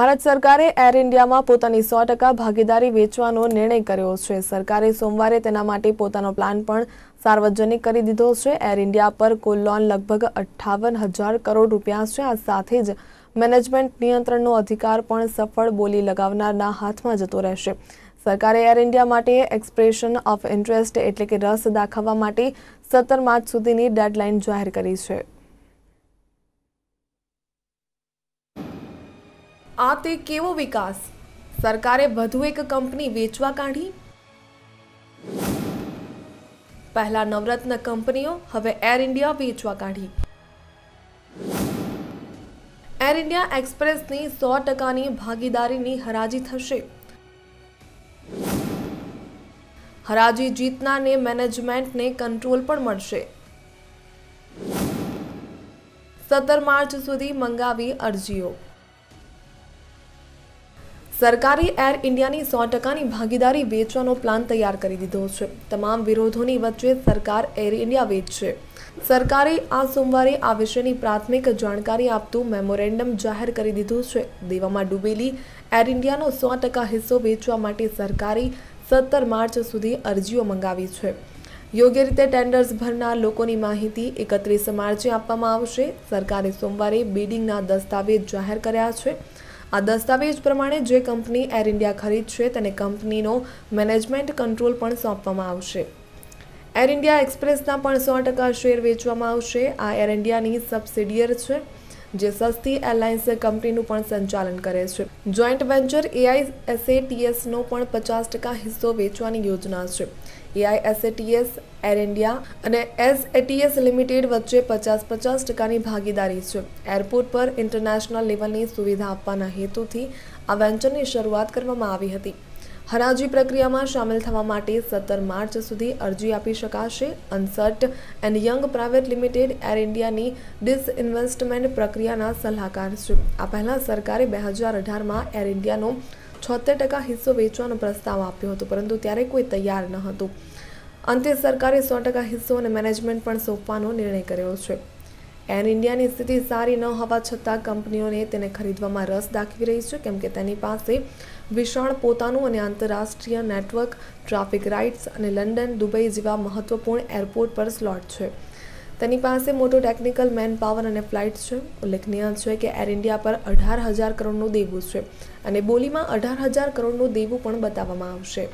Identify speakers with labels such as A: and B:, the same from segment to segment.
A: ભારત સરકારે એર ઇન્ડિયામાં પોતાની સો ટકા ભાગીદારી વેચવાનો નિર્ણય કર્યો છે સરકારે સોમવારે તેના માટે પોતાનો પ્લાન પણ સાર્વજનિક કરી દીધો છે એર ઇન્ડિયા પર કુલ લોન લગભગ અઠ્ઠાવન હજાર કરોડ રૂપિયા છે આ સાથે જ મેનેજમેન્ટ નિયંત્રણનો અધિકાર પણ સફળ બોલી લગાવનારના હાથમાં જતો રહેશે સરકારે એર ઇન્ડિયા માટે એક્સપ્રેશન ઓફ ઇન્ટરેસ્ટ એટલે કે રસ દાખવવા માટે સત્તર માર્ચ સુધીની ડેડલાઇન જાહેર કરી છે આ તે કેવો વિકાસ સરકારે વધુ એક કંપની વેચવા કાઢી પહેલા નવરત્ન કંપનીઓ હવે એર ઇન્ડિયા વેચવા કાઢી એર ઇન્ડિયા એક્સપ્રેસની સો ટકાની ભાગીદારીની હરાજી થશે હરાજી જીતનારને મેનેજમેન્ટને કંટ્રોલ પણ મળશે સત્તર માર્ચ સુધી મંગાવી અરજીઓ સરકારે એર ઇન્ડિયાની સો ટકાની ભાગીદારી વેચવાનો પ્લાન તૈયાર કરી દીધો છે તમામ વિરોધોની વચ્ચે સરકાર એર ઇન્ડિયા વેચશે સરકારે આ સોમવારે આ વિશેની પ્રાથમિક જાણકારી આપતું મેમોરેન્ડમ જાહેર કરી દીધું છે દેવામાં ડૂબેલી એર ઇન્ડિયાનો સો ટકા હિસ્સો વેચવા માટે સરકારે સત્તર માર્ચ સુધી અરજીઓ મંગાવી છે યોગ્ય રીતે ટેન્ડર્સ ભરનાર લોકોની માહિતી એકત્રીસ માર્ચે આપવામાં આવશે સરકારે સોમવારે બિડિંગના દસ્તાવેજ જાહેર કર્યા છે આ દસ્તાવેજ પ્રમાણે જે કંપની એર ઇન્ડિયા ખરીદશે તેને કંપનીનો મેનેજમેન્ટ કંટ્રોલ પણ સોંપવામાં આવશે એર ઇન્ડિયા એક્સપ્રેસના પણ સો ટકા શેર વેચવામાં આવશે આ એર ઇન્ડિયાની સબસિડિયર છે જે સસ્તી એરલાઇન્સ કંપનીનું પણ સંચાલન કરે છે જોઈન્ટ વેન્ચર એઆઈએસએટીએસનો પણ પચાસ ટકા હિસ્સો વેચવાની યોજના છે એઆઈએસએટીએસ એર ઇન્ડિયા અને એસ એટીએસ લિમિટેડ વચ્ચે પચાસ પચાસ ટકાની ભાગીદારી છે એરપોર્ટ પર ઇન્ટરનેશનલ લેવલની સુવિધા આપવાના હેતુથી આ વેન્ચરની શરૂઆત કરવામાં આવી હતી હરાજી પ્રક્રિયામાં સામેલ થવા માટે સત્તર માર્ચ સુધી અરજી આપી શકાશે Ernst and Young private limited Air ઇન્ડિયાની ડિસઇન્વેસ્ટમેન્ટ પ્રક્રિયાના સલાહકાર છે આ પહેલાં સરકારે બે હજાર અઢારમાં એર ઇન્ડિયાનો છોતેર ટકા હિસ્સો વેચવાનો પ્રસ્તાવ આપ્યો હતો પરંતુ ત્યારે કોઈ તૈયાર ન હતું અંતે સરકારે સો ટકા હિસ્સો અને મેનેજમેન્ટ પણ સોંપવાનો નિર્ણય કર્યો છે એર ઇન્ડિયાની સ્થિતિ સારી ન હોવા છતાં કંપનીઓને તેને ખરીદવામાં રસ દાખવી રહી છે કેમ કે તેની પાસે વિશાળ પોતાનું અને આંતરરાષ્ટ્રીય નેટવર્ક ટ્રાફિક રાઇટ્સ અને લંડન દુબઈ જેવા મહત્વપૂર્ણ એરપોર્ટ પર સ્લોટ છે તેની પાસે મોટો ટેકનિકલ મેન પાવર અને ફ્લાઇટ છે ઉલ્લેખનીય છે કે એર ઇન્ડિયા પર અઢાર હજાર કરોડનું દેવું છે અને બોલીમાં અઢાર હજાર કરોડનું દેવું પણ બતાવવામાં આવશે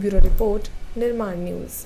A: બ્યુરો રિપોર્ટ નિર્માણ ન્યૂઝ